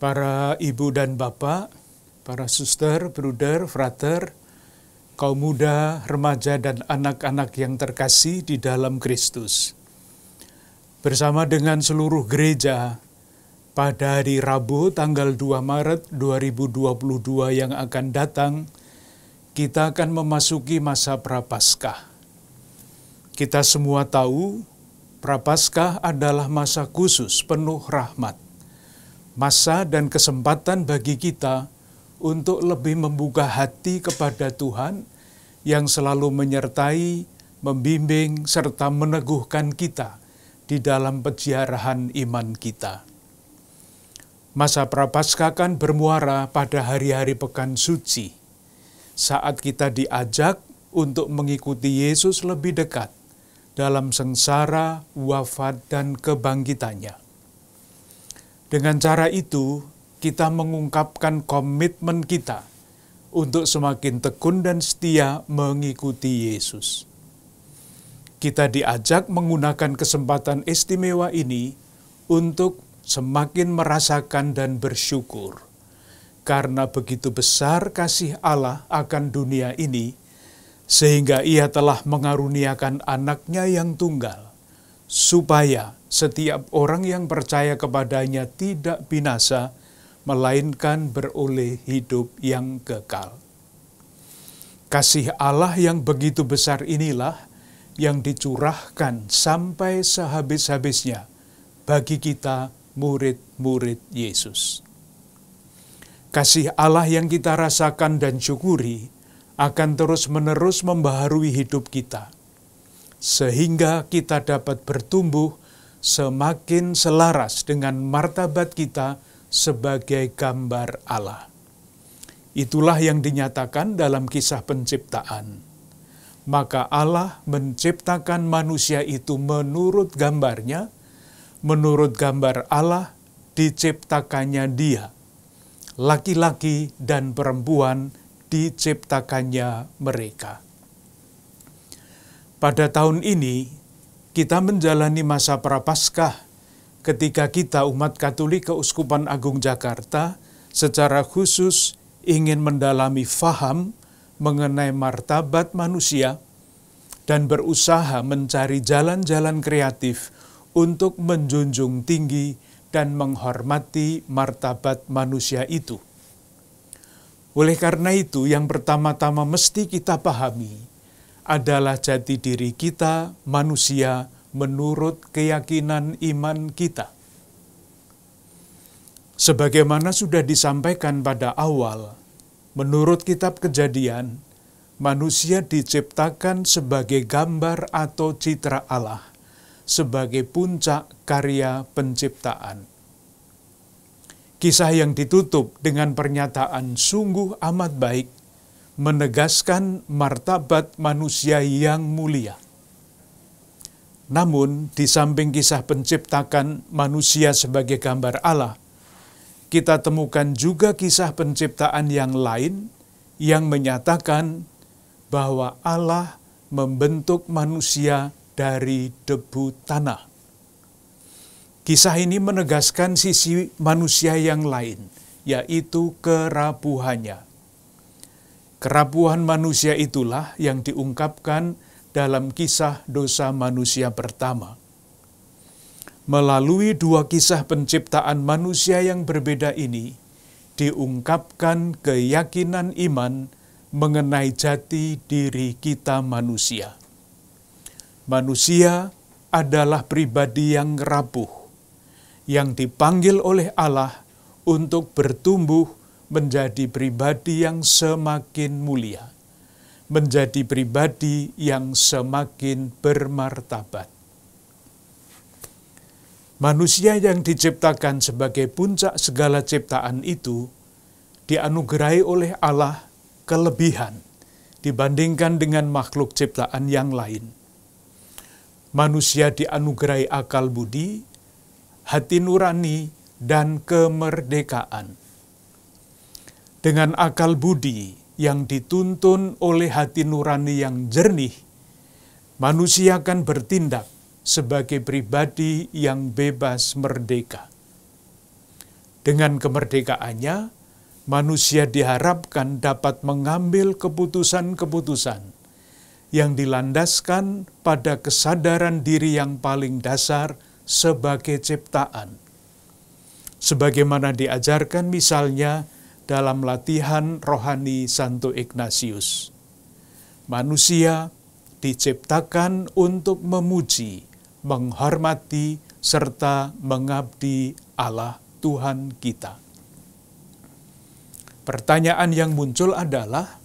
para ibu dan bapak, para suster, bruder, frater, kaum muda, remaja, dan anak-anak yang terkasih di dalam Kristus. Bersama dengan seluruh gereja, pada hari Rabu tanggal 2 Maret 2022 yang akan datang, kita akan memasuki masa Prapaskah. Kita semua tahu Prapaskah adalah masa khusus penuh rahmat masa dan kesempatan bagi kita untuk lebih membuka hati kepada Tuhan yang selalu menyertai, membimbing, serta meneguhkan kita di dalam peziarahan iman kita. Masa Prapaskah kan bermuara pada hari-hari pekan suci, saat kita diajak untuk mengikuti Yesus lebih dekat dalam sengsara, wafat, dan kebangkitannya dengan cara itu, kita mengungkapkan komitmen kita untuk semakin tekun dan setia mengikuti Yesus. Kita diajak menggunakan kesempatan istimewa ini untuk semakin merasakan dan bersyukur. Karena begitu besar kasih Allah akan dunia ini, sehingga ia telah mengaruniakan anaknya yang tunggal, supaya setiap orang yang percaya kepadanya tidak binasa, melainkan beroleh hidup yang kekal. Kasih Allah yang begitu besar inilah yang dicurahkan sampai sehabis-habisnya bagi kita murid-murid Yesus. Kasih Allah yang kita rasakan dan syukuri akan terus-menerus membaharui hidup kita, sehingga kita dapat bertumbuh semakin selaras dengan martabat kita sebagai gambar Allah. Itulah yang dinyatakan dalam kisah penciptaan. Maka Allah menciptakan manusia itu menurut gambarnya, menurut gambar Allah diciptakannya dia. Laki-laki dan perempuan diciptakannya mereka. Pada tahun ini kita menjalani masa Prapaskah ketika kita umat Katolik Keuskupan Agung Jakarta secara khusus ingin mendalami faham mengenai martabat manusia dan berusaha mencari jalan-jalan kreatif untuk menjunjung tinggi dan menghormati martabat manusia itu. Oleh karena itu, yang pertama-tama mesti kita pahami adalah jati diri kita, manusia, menurut keyakinan iman kita. Sebagaimana sudah disampaikan pada awal, menurut Kitab Kejadian, manusia diciptakan sebagai gambar atau citra Allah, sebagai puncak karya penciptaan. Kisah yang ditutup dengan pernyataan sungguh amat baik menegaskan martabat manusia yang mulia. Namun, di samping kisah penciptakan manusia sebagai gambar Allah, kita temukan juga kisah penciptaan yang lain yang menyatakan bahwa Allah membentuk manusia dari debu tanah. Kisah ini menegaskan sisi manusia yang lain, yaitu kerapuhannya Kerapuhan manusia itulah yang diungkapkan dalam kisah dosa manusia pertama. Melalui dua kisah penciptaan manusia yang berbeda ini, diungkapkan keyakinan iman mengenai jati diri kita manusia. Manusia adalah pribadi yang rapuh, yang dipanggil oleh Allah untuk bertumbuh menjadi pribadi yang semakin mulia, menjadi pribadi yang semakin bermartabat. Manusia yang diciptakan sebagai puncak segala ciptaan itu dianugerahi oleh Allah kelebihan dibandingkan dengan makhluk ciptaan yang lain. Manusia dianugerahi akal budi, hati nurani, dan kemerdekaan dengan akal budi yang dituntun oleh hati nurani yang jernih, manusia akan bertindak sebagai pribadi yang bebas merdeka. Dengan kemerdekaannya, manusia diharapkan dapat mengambil keputusan-keputusan yang dilandaskan pada kesadaran diri yang paling dasar sebagai ciptaan. Sebagaimana diajarkan misalnya, dalam latihan rohani Santo Ignatius. Manusia diciptakan untuk memuji, menghormati, serta mengabdi Allah Tuhan kita. Pertanyaan yang muncul adalah,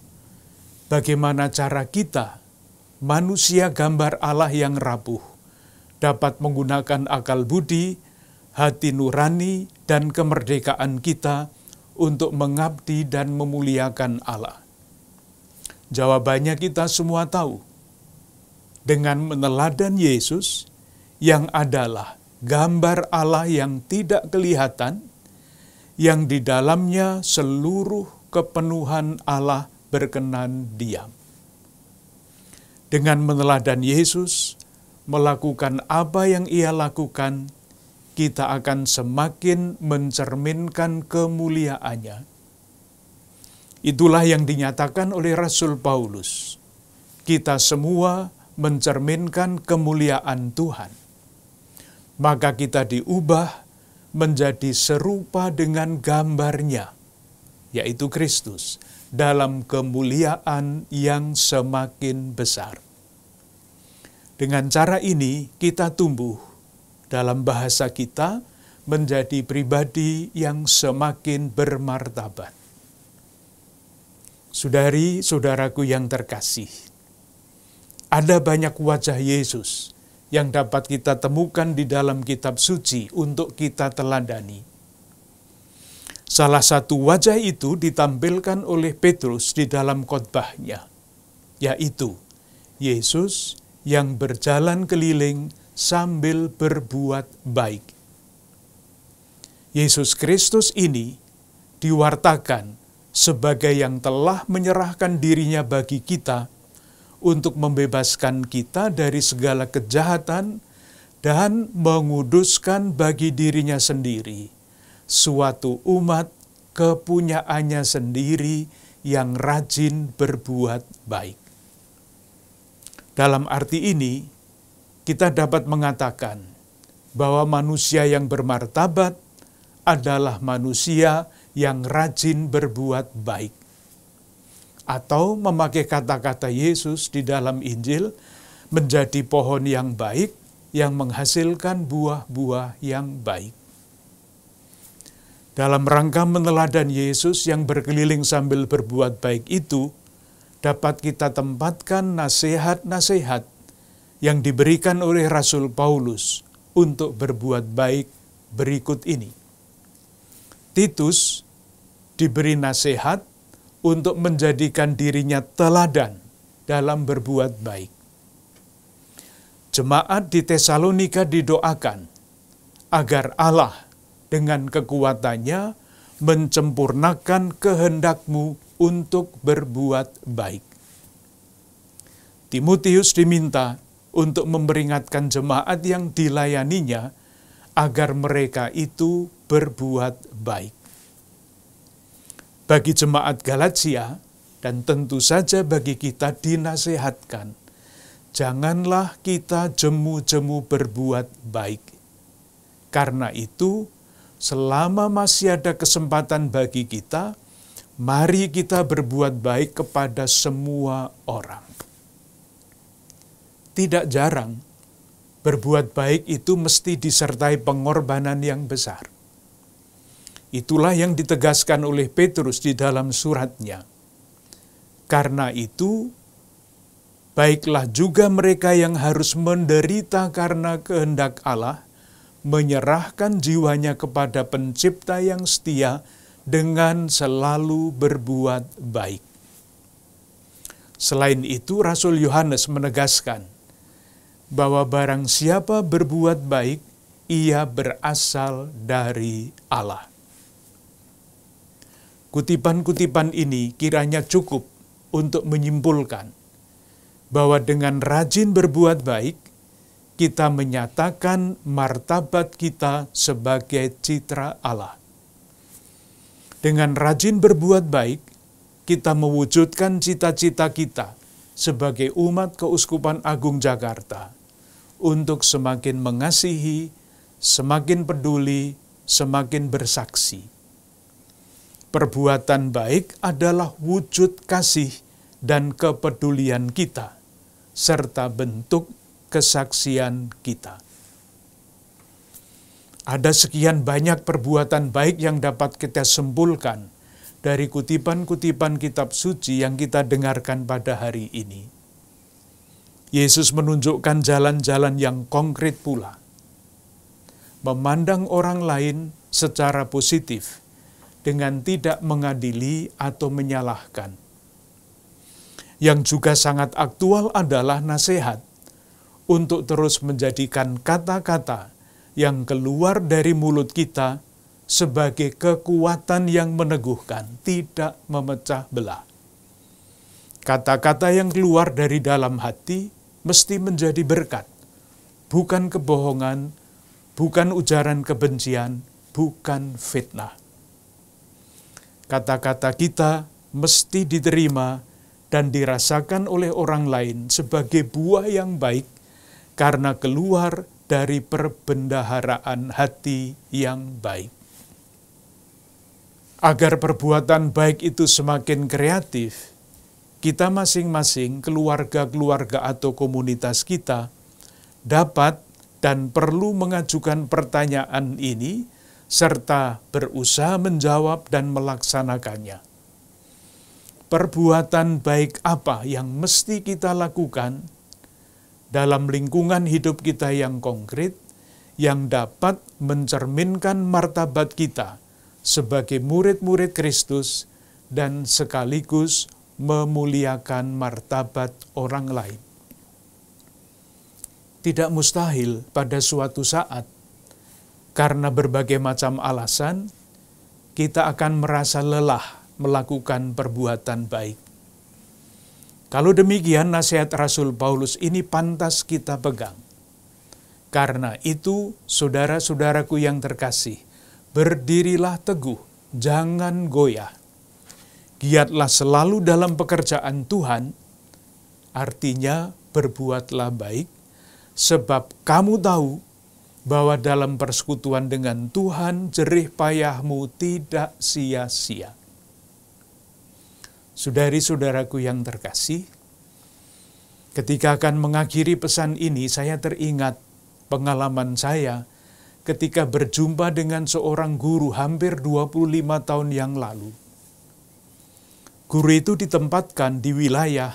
bagaimana cara kita, manusia gambar Allah yang rapuh, dapat menggunakan akal budi, hati nurani, dan kemerdekaan kita untuk mengabdi dan memuliakan Allah? Jawabannya kita semua tahu. Dengan meneladan Yesus yang adalah gambar Allah yang tidak kelihatan, yang di dalamnya seluruh kepenuhan Allah berkenan diam. Dengan meneladan Yesus, melakukan apa yang ia lakukan, kita akan semakin mencerminkan kemuliaannya. Itulah yang dinyatakan oleh Rasul Paulus. Kita semua mencerminkan kemuliaan Tuhan. Maka kita diubah menjadi serupa dengan gambarnya, yaitu Kristus, dalam kemuliaan yang semakin besar. Dengan cara ini, kita tumbuh dalam bahasa kita menjadi pribadi yang semakin bermartabat. Saudari, saudaraku yang terkasih, ada banyak wajah Yesus yang dapat kita temukan di dalam kitab suci untuk kita teladani. Salah satu wajah itu ditampilkan oleh Petrus di dalam khotbahnya, yaitu Yesus yang berjalan keliling sambil berbuat baik. Yesus Kristus ini diwartakan sebagai yang telah menyerahkan dirinya bagi kita untuk membebaskan kita dari segala kejahatan dan menguduskan bagi dirinya sendiri suatu umat kepunyaannya sendiri yang rajin berbuat baik. Dalam arti ini, kita dapat mengatakan bahwa manusia yang bermartabat adalah manusia yang rajin berbuat baik. Atau memakai kata-kata Yesus di dalam Injil, menjadi pohon yang baik yang menghasilkan buah-buah yang baik. Dalam rangka meneladan Yesus yang berkeliling sambil berbuat baik itu, dapat kita tempatkan nasihat-nasihat yang diberikan oleh Rasul Paulus untuk berbuat baik berikut ini. Titus diberi nasihat untuk menjadikan dirinya teladan dalam berbuat baik. Jemaat di Tesalonika didoakan agar Allah dengan kekuatannya mencempurnakan kehendakmu untuk berbuat baik. Timotius diminta untuk memperingatkan jemaat yang dilayaninya agar mereka itu berbuat baik. Bagi jemaat Galatia, dan tentu saja bagi kita dinasehatkan, janganlah kita jemu-jemu berbuat baik. Karena itu, selama masih ada kesempatan bagi kita, mari kita berbuat baik kepada semua orang tidak jarang berbuat baik itu mesti disertai pengorbanan yang besar. Itulah yang ditegaskan oleh Petrus di dalam suratnya. Karena itu, baiklah juga mereka yang harus menderita karena kehendak Allah, menyerahkan jiwanya kepada pencipta yang setia dengan selalu berbuat baik. Selain itu, Rasul Yohanes menegaskan, bahwa barang siapa berbuat baik, ia berasal dari Allah. Kutipan-kutipan ini kiranya cukup untuk menyimpulkan bahwa dengan rajin berbuat baik, kita menyatakan martabat kita sebagai citra Allah. Dengan rajin berbuat baik, kita mewujudkan cita-cita kita sebagai umat Keuskupan Agung Jakarta – untuk semakin mengasihi, semakin peduli, semakin bersaksi. Perbuatan baik adalah wujud kasih dan kepedulian kita, serta bentuk kesaksian kita. Ada sekian banyak perbuatan baik yang dapat kita simpulkan dari kutipan-kutipan kitab suci yang kita dengarkan pada hari ini. Yesus menunjukkan jalan-jalan yang konkret pula. Memandang orang lain secara positif dengan tidak mengadili atau menyalahkan. Yang juga sangat aktual adalah nasihat untuk terus menjadikan kata-kata yang keluar dari mulut kita sebagai kekuatan yang meneguhkan, tidak memecah belah. Kata-kata yang keluar dari dalam hati mesti menjadi berkat, bukan kebohongan, bukan ujaran kebencian, bukan fitnah. Kata-kata kita mesti diterima dan dirasakan oleh orang lain sebagai buah yang baik karena keluar dari perbendaharaan hati yang baik. Agar perbuatan baik itu semakin kreatif, kita masing-masing, keluarga-keluarga atau komunitas kita dapat dan perlu mengajukan pertanyaan ini serta berusaha menjawab dan melaksanakannya. Perbuatan baik apa yang mesti kita lakukan dalam lingkungan hidup kita yang konkret yang dapat mencerminkan martabat kita sebagai murid-murid Kristus dan sekaligus memuliakan martabat orang lain. Tidak mustahil pada suatu saat, karena berbagai macam alasan, kita akan merasa lelah melakukan perbuatan baik. Kalau demikian, nasihat Rasul Paulus ini pantas kita pegang. Karena itu, saudara-saudaraku yang terkasih, berdirilah teguh, jangan goyah giatlah selalu dalam pekerjaan Tuhan, artinya berbuatlah baik, sebab kamu tahu bahwa dalam persekutuan dengan Tuhan jerih payahmu tidak sia-sia. Saudari-saudaraku yang terkasih, ketika akan mengakhiri pesan ini saya teringat pengalaman saya ketika berjumpa dengan seorang guru hampir 25 tahun yang lalu Guru itu ditempatkan di wilayah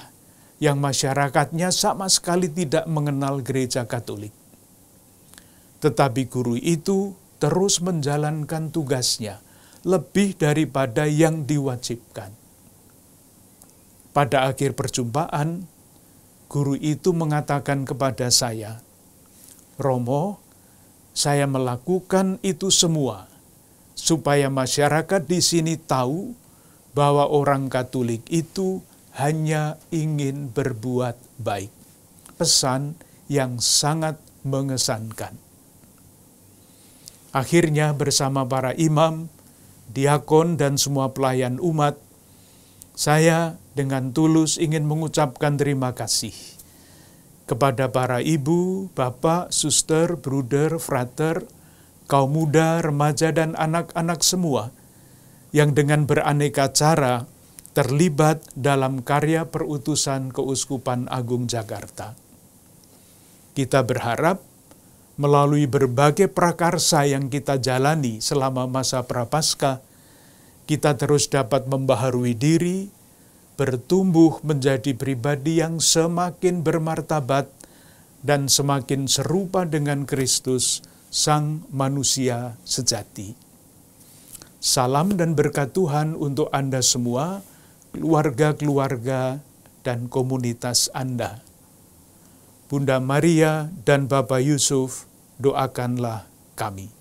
yang masyarakatnya sama sekali tidak mengenal gereja Katolik. Tetapi guru itu terus menjalankan tugasnya lebih daripada yang diwajibkan. Pada akhir perjumpaan, guru itu mengatakan kepada saya, "Romo, saya melakukan itu semua supaya masyarakat di sini tahu bahwa orang Katolik itu hanya ingin berbuat baik. Pesan yang sangat mengesankan. Akhirnya bersama para imam, diakon dan semua pelayan umat, saya dengan tulus ingin mengucapkan terima kasih kepada para ibu, bapak, suster, bruder, frater, kaum muda, remaja, dan anak-anak semua yang dengan beraneka cara terlibat dalam karya perutusan Keuskupan Agung Jakarta. Kita berharap melalui berbagai prakarsa yang kita jalani selama masa Prapaskah, kita terus dapat membaharui diri, bertumbuh menjadi pribadi yang semakin bermartabat dan semakin serupa dengan Kristus, Sang Manusia Sejati. Salam dan berkat Tuhan untuk Anda semua, keluarga-keluarga, dan komunitas Anda. Bunda Maria dan Bapak Yusuf, doakanlah kami.